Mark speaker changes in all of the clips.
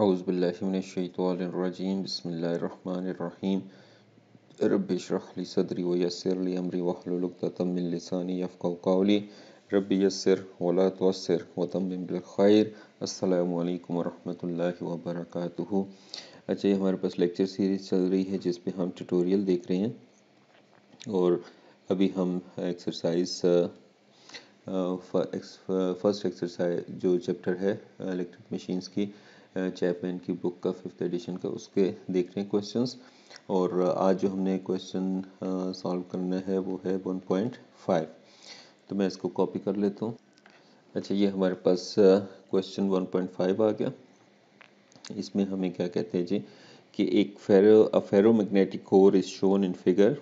Speaker 1: अज़बिल्लिमिनशैतरजीम बसमीम रबरखली सदरी वयसरली अमरी वहलतमिलसानी यफ़ाउली रबी यसर वला वतमिलखैर असलकम वरहमल वबरक अच्छा ये हमारे पास लेक्चर सीरीज़ चल रही है जिस पे हम ट्यूटोरियल देख रहे हैं और अभी हम एक्सरसाइज फर्स्ट एक्सरसाइज जो चैप्टर है इलेक्ट्रिक मशीन्स की चैपमैन की बुक का फिफ्थ एडिशन का उसके देख रहे हैं क्वेश्चन और आज जो हमने क्वेश्चन सॉल्व करना है वो है वन पॉइंट फाइव तो मैं इसको कॉपी कर लेता हूँ अच्छा ये हमारे पास क्वेश्चन वन पॉइंट फाइव आ गया इसमें हमें क्या कहते हैं जी कि एक ferro a magnetic core is shown in figure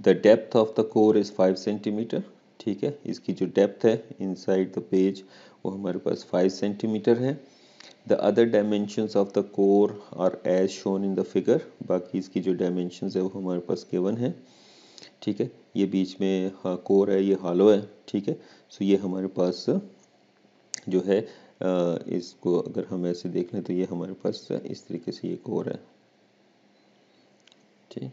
Speaker 1: the depth of the core is five centimetre ठीक है इसकी जो डेप्थ है इनसाइड द पेज वो हमारे पास फाइव सेंटीमीटर है the other dimensions of the core are as shown in the figure बाकी इसकी जो डायमेंशन है वो हमारे पास केवन है ठीक है ये बीच में हाँ कोर है ये हालो है ठीक है सो ये हमारे पास जो है इसको अगर हम ऐसे देख लें तो ये हमारे पास इस तरीके से ये कोर है ठीक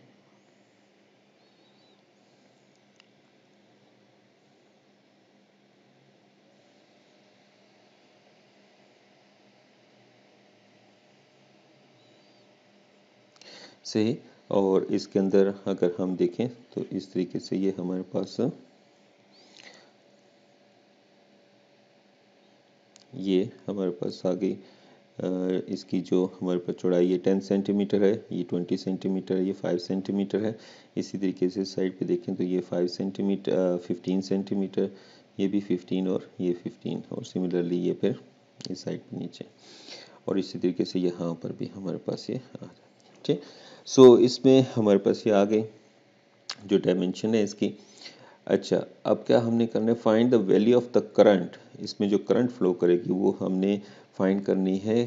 Speaker 1: से और इसके अंदर अगर हम देखें तो इस तरीके से ये हमारे पास ये हमारे पास आ गई इसकी जो हमारे पास चौड़ाई ये टेन सेंटीमीटर है ये ट्वेंटी सेंटीमीटर है ये फाइव सेंटीमीटर है इसी तरीके से साइड पे देखें तो ये फाइव सेंटीमीटर फिफ्टीन सेंटीमीटर ये भी फिफ्टीन और ये फिफ्टीन और सिमिलरली ये फिर इस साइड पे नीचे और इसी तरीके से यहाँ पर भी हमारे पास ये आ जाए ठीक सो so, इसमें हमारे पास ये आ गई जो डायमेंशन है इसकी अच्छा अब क्या हमने करना है find the value of the current इसमें जो करंट फ्लो करेगी वो हमने फाइंड करनी है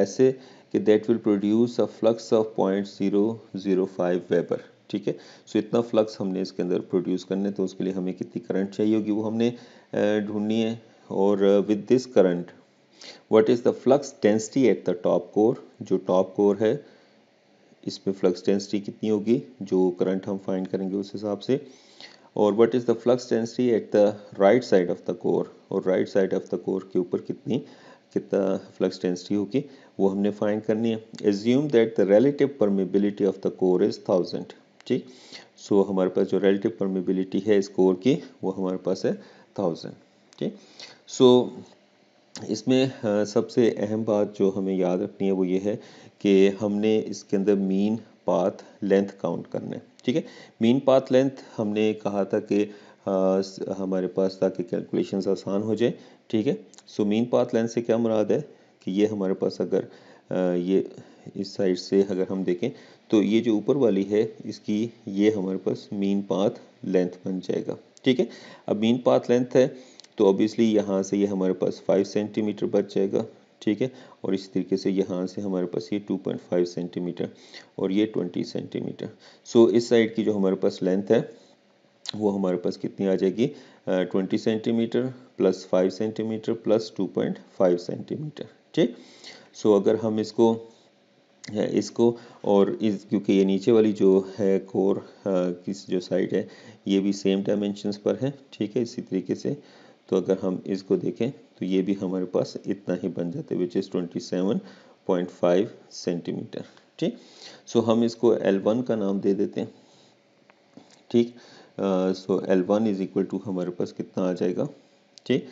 Speaker 1: ऐसे कि that will produce a flux of point zero zero five weber ठीक है सो इतना फ्लक्स हमने इसके अंदर प्रोड्यूस करने तो उसके लिए हमें कितनी करंट चाहिए होगी वो हमने ढूंढनी है और with this current what is the flux density at the top core जो टॉप कोर है इसमें फ्लक्स डेंसिटी कितनी होगी जो करंट हम फाइंड करेंगे उस हिसाब से और what is the flux density at the right side of the core और right side of the core के ऊपर कितनी कितना फ्लक्स डेंसिटी होगी वो हमने फाइंड करनी है assume that the relative permeability of the core is thousand ठीक सो हमारे पास जो रिलेटिव परमेबिलिटी है इस कोर की वो हमारे पास है थाउजेंड ठीक सो इसमें सबसे अहम बात जो हमें याद रखनी है वो ये है कि हमने इसके अंदर मीन पाथ लेंथ काउंट करना है ठीक है मीन पाथ लेंथ हमने कहा था कि हमारे पास ताकि कैलकुलेशंस आसान हो जाए ठीक है सो मीन पाथ लेंथ से क्या मुराद है कि ये हमारे पास अगर ये इस साइड से अगर हम देखें तो ये जो ऊपर वाली है इसकी ये हमारे पास मीन पाथ लेंथ बन जाएगा ठीक है अब मीन पाथ लेंथ है तो ऑब्वियसली यहाँ से ये यह हमारे पास 5 सेंटीमीटर बच जाएगा ठीक है और इस तरीके से यहाँ से हमारे पास ये 2.5 सेंटीमीटर और ये 20 सेंटीमीटर सो so, इस साइड की जो हमारे पास लेंथ है वो हमारे पास कितनी आ जाएगी twenty centimetre plus five centimetre plus two point five centimetre ठीक सो अगर हम इसको इसको और इस क्योंकि ये नीचे वाली जो है कोर की जो साइड है ये भी सेम डायमेंशन पर है ठीक है इसी तरीके से तो अगर हम इसको देखें तो ये भी हमारे पास इतना ही बन जाता है which is twenty seven point five centimetre ठीक सो हम इसको एल वन का नाम दे देते हैं ठीक so L one is equal to हमारे पास कितना आ जाएगा ठीक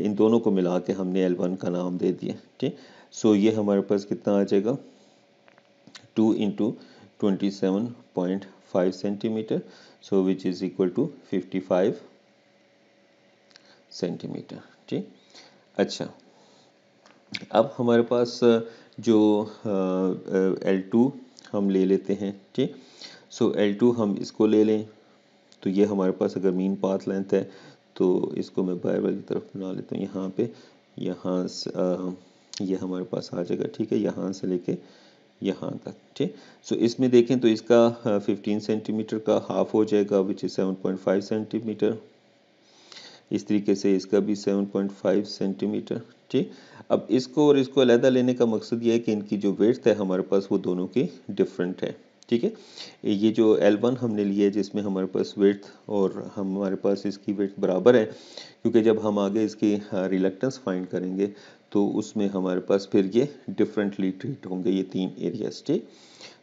Speaker 1: इन दोनों को मिला के हमने एल वन का नाम दे दिया ठीक सो so, ये हमारे पास कितना आ जाएगा two into twenty seven point five centimetre so which is equal to fifty five centimetre जी अच्छा अब हमारे पास जो एल टू हम ले लेते हैं ठीक सो एल टू हम इसको ले लें तो ये हमारे पास अगर मीन पाथ लेंथ है तो इसको मैं बार बार की तरफ बना लेता हूँ यहाँ पे यहाँ से ये यह हमारे पास आ जाएगा ठीक है यहाँ से लेके यहाँ तक ठीक सो so, इसमें देखें तो इसका 15 सेंटीमीटर का हाफ हो जाएगा विच इज़ 7.5 सेंटीमीटर इस तरीके से इसका भी 7.5 सेंटीमीटर ठीक अब इसको और इसको अलहदा लेने का मकसद ये है कि इनकी जो वेट्स है हमारे पास वो दोनों की डिफरेंट है ठीक है ये जो L1 हमने लिया है जिसमें हमारे पास वेट और हमारे पास इसकी वेट बराबर है क्योंकि जब हम आगे इसकी रिलेक्टेंस हाँ, फाइंड करेंगे तो उसमें हमारे पास फिर ये डिफरेंटली ट्रीट होंगे ये तीन एरियाज ठीक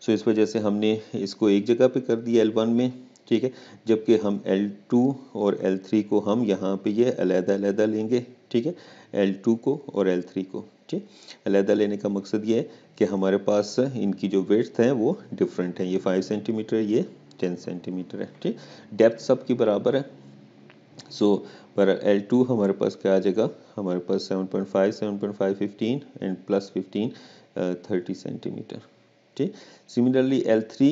Speaker 1: सो इस वजह से हमने इसको एक जगह पे कर दिया L1 में ठीक है जबकि हम L2 और L3 को हम यहाँ पे ये अलहदा अलग लेंगे ठीक है L2 को और L3 को ठीक अलग लेने का मकसद ये है कि हमारे पास इनकी जो वेट्स हैं वो डिफरेंट हैं ये फाइव सेंटीमीटर ये टेन सेंटीमीटर है ठीक डेप्थ की बराबर है सो पर एल टू हमारे पास क्या आ जाएगा हमारे पास seven point five seven point five fifteen and plus fifteen thirty centimetre ठीक सिमिलरली एल थ्री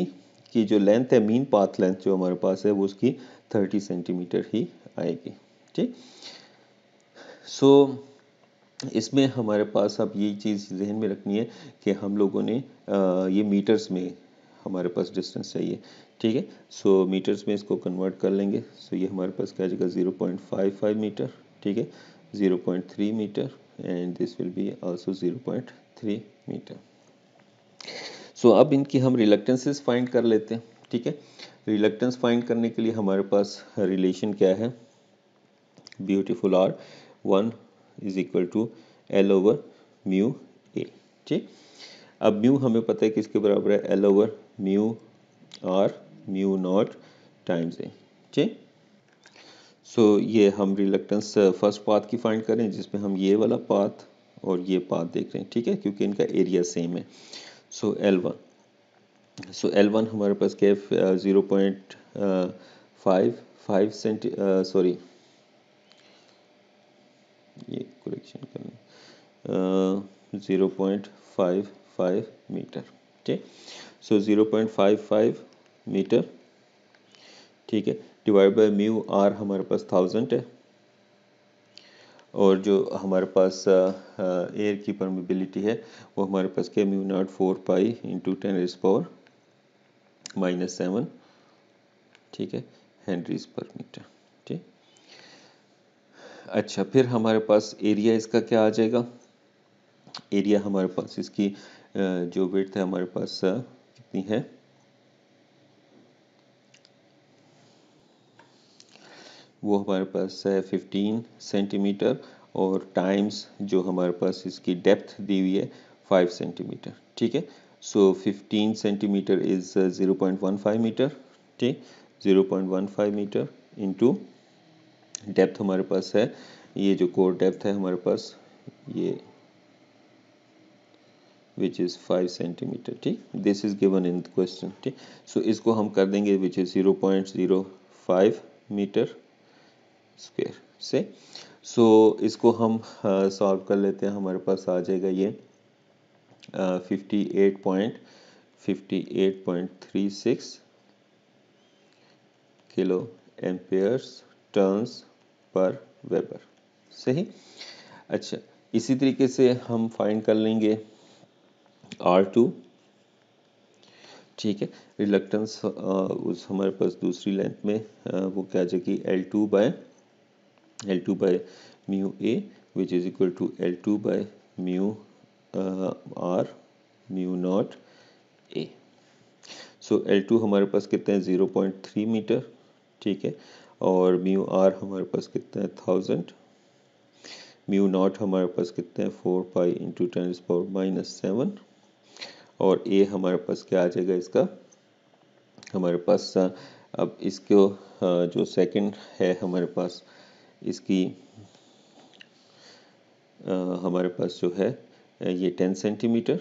Speaker 1: की जो लेंथ है मीन पाथ लेंथ जो हमारे पास है वो उसकी 30 सेंटीमीटर ही आएगी ठीक सो so, इसमें हमारे पास अब ये चीज़ जहन में रखनी है कि हम लोगों ने ये मीटर्स में हमारे पास डिस्टेंस चाहिए ठीक है सो मीटर्स में इसको कन्वर्ट कर लेंगे सो so, ये हमारे पास क्या जाएगा 0.55 मीटर ठीक है 0.3 metre will be also zero point 0.3 metre so अब इनकी हम रिलक्टेंसेस फाइंड कर लेते हैं ठीक है रिलेक्टेंस फाइंड करने के लिए हमारे पास रिलेशन क्या है beautiful R one is equal to L over mu A ठीक अब म्यू हमें पता है किसके बराबर है L over mu R mu naught times A ठीक सो ये हम रिलेक्टेंस फर्स्ट पाथ की फाइंड करें जिसमें हम ये वाला पाथ और ये पाथ देख रहे हैं ठीक है क्योंकि इनका एरिया सेम है so L one so L one हमारे पास के zero point five five centi sorry ये करेक्शन करना zero point five five metre ठीक so zero point five five metre ठीक है डिवाइड बाय म्यू आर हमारे पास थाउजेंड है और जो हमारे पास एयर की परमिबिलिटी है वो हमारे पास के mu naught four pi into ten raise power minus seven ठीक है हेनरीज पर मीटर ठीक अच्छा फिर हमारे पास एरिया इसका क्या आ जाएगा एरिया हमारे पास इसकी जो वेट है हमारे पास कितनी है वो हमारे पास है 15 सेंटीमीटर और टाइम्स जो हमारे पास इसकी डेप्थ दी हुई है 5 सेंटीमीटर ठीक है सो 15 सेंटीमीटर इज 0.15 मीटर ठीक 0.15 मीटर इनटू डेप्थ हमारे पास है ये जो कोर डेप्थ है हमारे पास ये विच इज़ फाइव सेंटीमीटर ठीक this is given in question ठीक सो इसको हम कर देंगे which is zero point zero five metre square से सो so, इसको हम सॉल्व कर लेते हैं हमारे पास आ जाएगा ये fifty kilo amperes turns per weber सही अच्छा इसी तरीके से हम फाइंड कर लेंगे R2 ठीक है रिलक्टेंस उस हमारे पास दूसरी लेंथ में वो क्या आ जाएगी L two by L2 by mu A which is equal to L2 by mu uh, R mu naught A so so, L2 हमारे पास कितना है 0.3 मीटर ठीक है और म्यू आर हमारे पास कितना है थाउजेंड म्यू नॉट हमारे पास कितना है four pi into ten power minus seven और ए हमारे पास क्या आ जाएगा इसका हमारे पास अब इसको uh, जो सेकंड है हमारे पास इसकी आ, हमारे पास जो है ये टेन सेंटीमीटर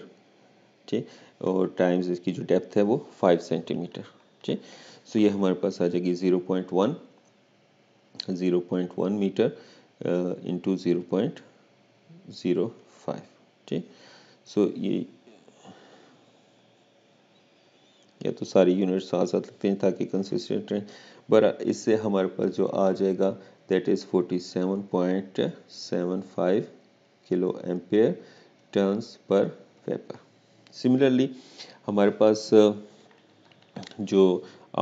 Speaker 1: ठीक और टाइम्स इसकी जो डेप्थ है वो फाइव सेंटीमीटर ठीक सो ये हमारे पास आ जाएगी zero point one zero point one metre into zero point zero five ठीक सो ये या तो सारी यूनिट साथ साथ लगते हैं ताकि कंसिस्टेंट रहें बर इससे हमारे पास जो आ जाएगा that is 47.75 kilo ampere turns per weber similarly हमारे पास जो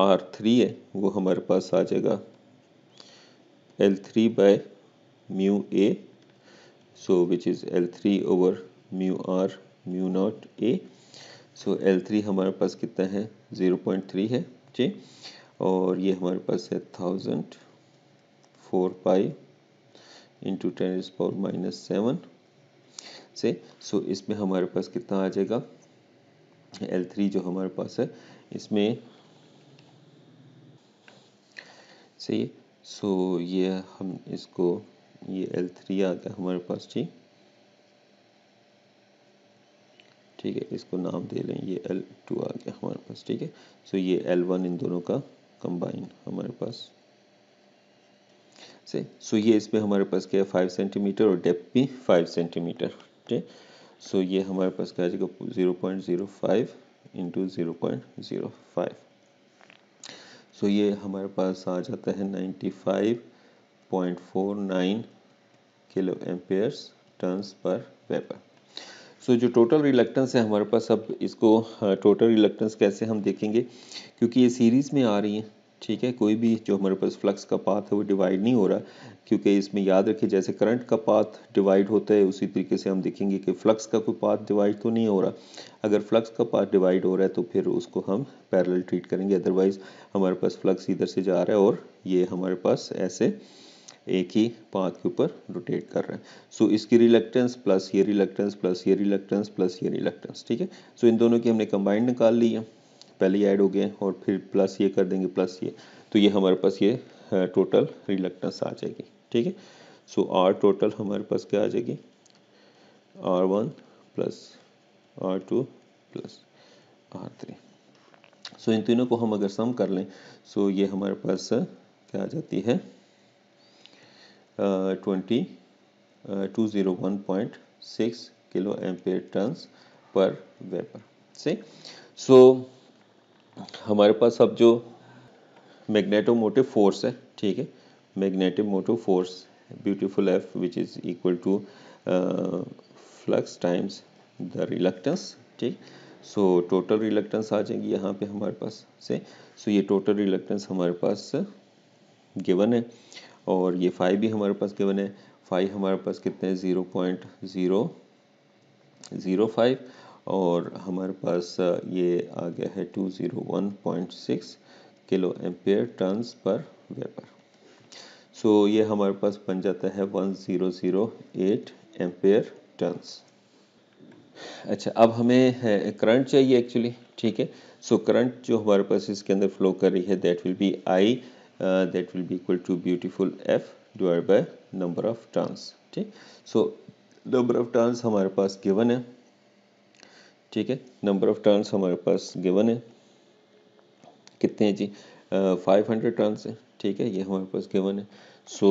Speaker 1: आर थ्री है वो हमारे पास आ जाएगा L three by mu A so which is L three over mu R mu naught A so L three हमारे पास कितना है ज़ीरो पॉइंट थ्री है जी और ये हमारे पास है thousand 4 pi into ten is power minus seven से सो so, इसमें हमारे पास कितना आ जाएगा एल थ्री जो हमारे पास है इसमें सही है सो ये हम इसको ये एल थ्री आ गया हमारे पास जी ठीक है इसको नाम दे लें ये एल टू आ गया हमारे पास ठीक है सो so, ये एल वन इन दोनों का कंबाइन हमारे पास से सो ये इसमें हमारे पास क्या है फाइव सेंटीमीटर और डेप्थ भी फाइव सेंटीमीटर ठीक सो ये हमारे पास क्या आ जाएगा zero point zero five into zero point zero five so ये हमारे पास आ जाता है ninety five point four nine kilo amperes turns per weber so so, जो टोटल रिलक्टेंस है हमारे पास अब इसको टोटल हाँ, रिलक्टेंस कैसे हम देखेंगे क्योंकि ये सीरीज़ में आ रही है ठीक है कोई भी जो हमारे पास फ्लक्स का पाथ है वो डिवाइड नहीं हो रहा क्योंकि इसमें याद रखिए जैसे करंट का पाथ डिवाइड होता है उसी तरीके से हम देखेंगे कि फ्लक्स का कोई पाथ डिवाइड तो नहीं हो रहा अगर फ्लक्स का पाथ डिवाइड हो रहा है तो फिर उसको हम पैरेलल ट्रीट करेंगे अदरवाइज हमारे पास फ्लक्स इधर से जा रहा है और ये हमारे पास ऐसे एक ही पाथ के ऊपर रोटेट कर रहे हैं सो so, इसकी रिलेक्टेंस प्लस ये रिलेक्टेंस प्लस ये रिलेक्टेंस प्लस ये रिलेक्टेंस ठीक है सो so, इन दोनों की हमने कंबाइंड निकाल ली है पहले ही ऐड हो गए और फिर प्लस ये कर देंगे प्लस ये तो ये हमारे पास ये टोटल रिलक्टेंस आ जाएगी ठीक है सो आर टोटल हमारे पास क्या आ जाएगी R one plus R two plus R three so इन तीनों को हम अगर सम कर लें सो so ये हमारे पास क्या आ जाती है twenty two zero one point six kilo ampere turns per weber सही सो हमारे पास अब जो मैग्नेटोमोटिव फोर्स है ठीक है magneto motive force beautiful F which is equal to flux times the reluctance ठीक सो टोटल रिलक्टेंस आ जाएगी यहाँ पे हमारे पास से सो so, ये टोटल रिलक्टेंस हमारे पास गिवन है और ये फाइव भी हमारे पास गिवन है फाइव हमारे पास कितने zero point zero zero five और हमारे पास ये आ गया है 201.6 kilo ampere turns per weber so so, ये हमारे पास बन जाता है 1008 एम्पेयर टर्न्स अच्छा अब हमें करंट चाहिए एक्चुअली ठीक है सो करंट जो हमारे पास इसके अंदर फ्लो कर रही है that will be I that will be equal to beautiful F divide by number of turns ठीक सो नंबर ऑफ टर्न्स हमारे पास गिवन है ठीक है नंबर ऑफ टर्न्स हमारे पास गिवन है कितने हैं जी फाइव हंड्रेड टर्न्स है ठीक है ये हमारे पास गिवन है सो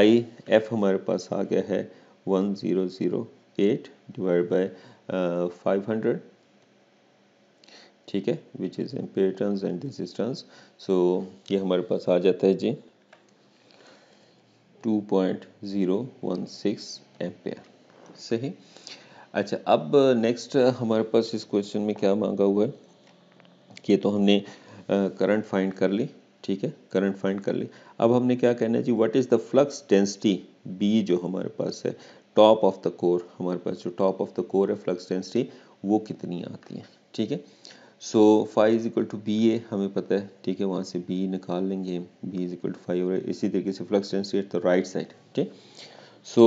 Speaker 1: आई एफ हमारे पास आ गया है one zero zero eight divide by five hundred ठीक है which is ampere turns and this is turns so ये हमारे पास आ जाता है जी two point zero one six ampere सही अच्छा अब नेक्स्ट हमारे पास इस क्वेश्चन में क्या मांगा हुआ है कि तो हमने करंट फाइंड कर ली ठीक है करंट फाइंड कर ली अब हमने क्या कहना है जी what is the flux density B जो हमारे पास है टॉप ऑफ द कोर हमारे पास जो टॉप ऑफ द कोर है फ्लक्स डेंसिटी वो कितनी आती है ठीक है so five is equal to B A हमें पता है ठीक है वहाँ से बी निकाल लेंगे B is equal to five और इसी तरीके से flux density at the right side ठीक सो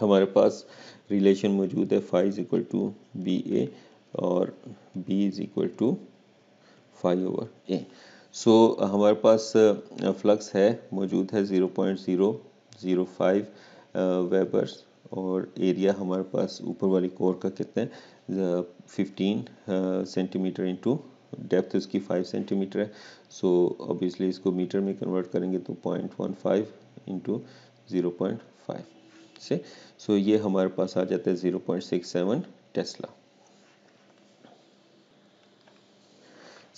Speaker 1: हमारे पास रिलेशन मौजूद है five is equal to B A और B is equal to five over A so हमारे पास फ्लक्स है मौजूद है zero point zero zero five webers और एरिया हमारे पास ऊपर वाली कोर का कितने फिफ्टीन सेंटीमीटर इंटू डेप्थ इसकी फाइव सेंटीमीटर है सो ऑब्वियसली इसको मीटर में कन्वर्ट करेंगे तो point one five into zero point five से सो so ये हमारे पास आ जाते हैं zero point six seven tesla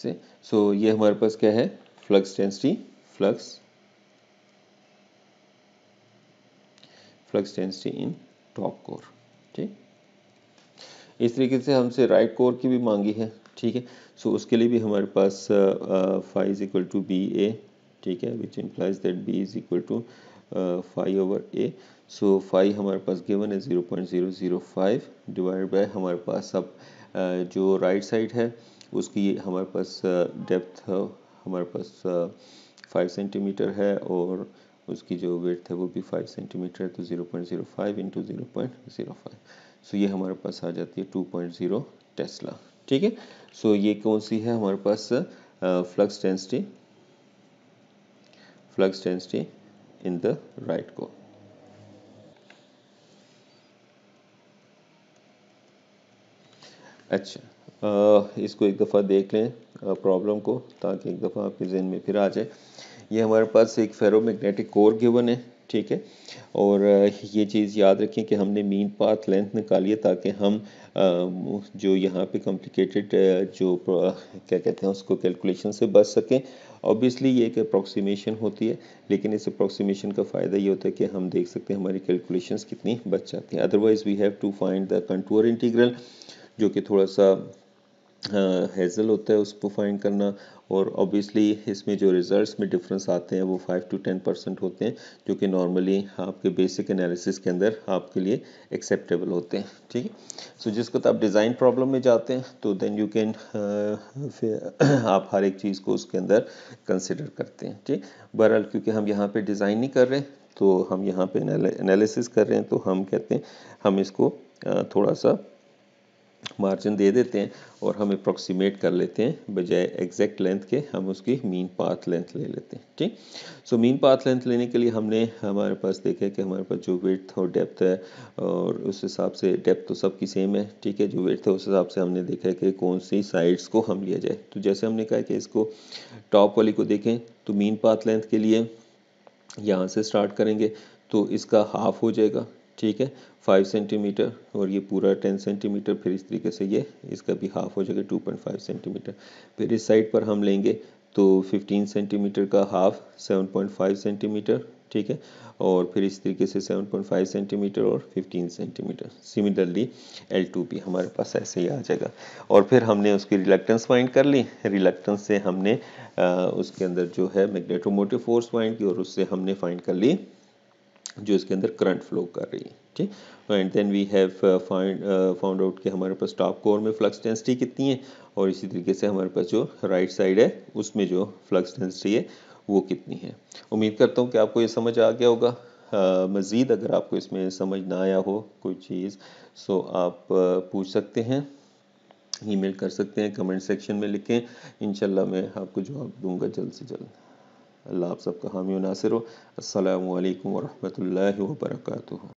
Speaker 1: से सो so ये हमारे पास क्या है flux density flux flux density in top core ठीक इस तरीके से हमसे राइट कोर की भी मांगी है ठीक है सो उसके लिए भी हमारे पास five is equal to B A ठीक है which implies that B is equal to five over A so five हमारे पास गिवन है zero point zero zero five divide by हमारे पास अब जो राइट साइड है उसकी हमारे पास डेप्थ हमारे पास फाइव सेंटीमीटर है और उसकी जो वेथ है वो भी फाइव सेंटीमीटर है तो zero point zero five into zero point zero five so ये हमारे पास आ जाती है टू पॉइंट ज़ीरो टेस्ला ठीक है सो ये कौन सी है हमारे पास flux density flux density in the right cone. अच्छा इसको एक दफ़ा देख लें प्रॉब्लम को ताकि एक दफ़ा आपके जहन में फिर आ जाए ये हमारे पास एक फेरोमैग्नेटिक कोर गिवन है ठीक है और ये चीज़ याद रखें कि हमने मीन पाथ लेंथ निकाली है ताकि हम जो यहाँ पे कॉम्प्लिकेटेड जो क्या कहते हैं उसको कैलकुलेशन से बच सकें ऑब्वियसली ये एक अप्रॉक्सीमेशन होती है लेकिन इस अप्रॉक्सीमेशन का फ़ायदा ये होता है कि हम देख सकते हैं हमारी कैलकुलेशंस कितनी बच जाती हैं otherwise we have to find the contour integral जो कि थोड़ा सा हैज़ल होता है उसको फाइंड करना और ऑब्वियसली इसमें जो रिजल्ट्स में डिफरेंस आते हैं वो फाइव टू टेन परसेंट होते हैं जो कि नॉर्मली आपके बेसिक एनालिसिस के अंदर आपके लिए एक्सेप्टेबल होते हैं ठीक है सो जिस वक्त तो आप डिज़ाइन प्रॉब्लम में जाते हैं तो देन यू कैन आप हर एक चीज़ को उसके अंदर कंसिडर करते हैं ठीक बहरहाल क्योंकि हम यहाँ पर डिज़ाइन नहीं कर रहे तो हम यहाँ पर एनालिसिस कर रहे हैं तो हम कहते हैं हम इसको uh, थोड़ा सा मार्जिन दे देते हैं और हम अप्रोक्सीमेट कर लेते हैं बजाय एग्जैक्ट लेंथ के हम उसकी मीन पाथ लेंथ ले लेते हैं ठीक सो मीन पाथ लेंथ लेने के लिए हमने हमारे पास देखा है कि हमारे पास जो वेट और डेप्थ है और उस हिसाब से डेप्थ तो सबकी सेम है ठीक है जो वेट था उस हिसाब से हमने देखा है कि कौन सी साइड्स को हम लिया जाए तो जैसे हमने कहा कि इसको टॉप वाली को देखें तो मीन पाथ लेंथ के लिए यहाँ से स्टार्ट करेंगे तो इसका हाफ हो जाएगा ठीक है फाइव सेंटीमीटर और ये पूरा टेन सेंटीमीटर फिर इस तरीके से ये इसका भी हाफ हो जाएगा टू पॉइंट फाइव सेंटीमीटर फिर इस साइड पर हम लेंगे तो फिफ्टीन सेंटीमीटर का half seven point five centimetre ठीक है और फिर इस तरीके से सेवन पॉइंट फाइव सेंटीमीटर और fifteen centimetre similarly L two भी हमारे पास ऐसे ही आ जाएगा और फिर हमने उसकी रिलेक्टेंस फाइंड कर ली रिलेक्टेंस से हमने आ, उसके अंदर जो है मैग्नेटोमोटिव फोर्स फाइंड की और उससे हमने फाइंड कर ली जो इसके अंदर करंट फ्लो कर रही है ठीक and then we have find found out कि हमारे पास टॉप कोर में फ्लक्स डेंसिटी कितनी है और इसी तरीके से हमारे पास जो राइट right साइड है उसमें जो फ्लक्स डेंसिटी है वो कितनी है उम्मीद करता हूँ कि आपको ये समझ आ गया होगा Uh, मज़ीद अगर आपको इसमें समझ ना आया हो कोई चीज़ सो आप uh, पूछ सकते हैं ईमेल कर सकते हैं कमेंट सेक्शन में लिखें इन मैं आपको जवाब दूंगा जल्द से जल्द अल्लाह आप सबका हामी नासिर हो अल्लाम वरहमल वर्का